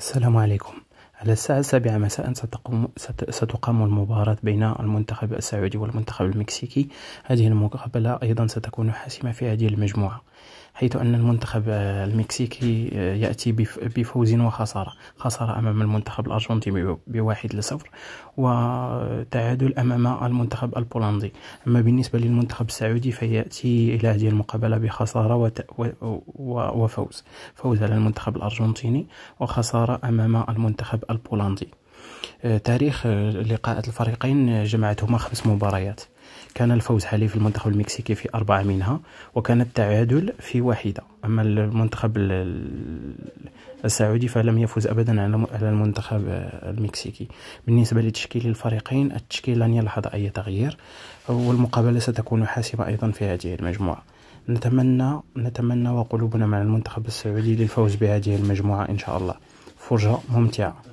السلام عليكم على الساعة السابعة مساء ستقوم, ستقام المباراة بين المنتخب السعودي والمنتخب المكسيكي هذه المقابلة أيضا ستكون حاسمة في هذه المجموعة حيث أن المنتخب المكسيكي آه، يأتي بفوز وخسارة خسارة أمام المنتخب الأرجنتيني بواحد لصفر وتعادل أمام المنتخب البولندي أما بالنسبة للمنتخب السعودي فيأتي إلى هذه المقابلة بخسارة وفوز فوز على المنتخب الأرجنتيني وخسارة أمام المنتخب البولندي آه، تاريخ آه، لقاءات الفريقين جمعتهما خمس مباريات كان الفوز حالي في المنتخب المكسيكي في أربعة منها وكان التعادل في واحدة أما المنتخب السعودي فلم يفوز أبدا على المنتخب المكسيكي بالنسبة لتشكيل الفريقين التشكيل لن يلحظ أي تغيير والمقابلة ستكون حاسمة أيضا في هذه المجموعة نتمنى نتمنى وقلوبنا مع المنتخب السعودي للفوز بهذه المجموعة إن شاء الله فرجة ممتعة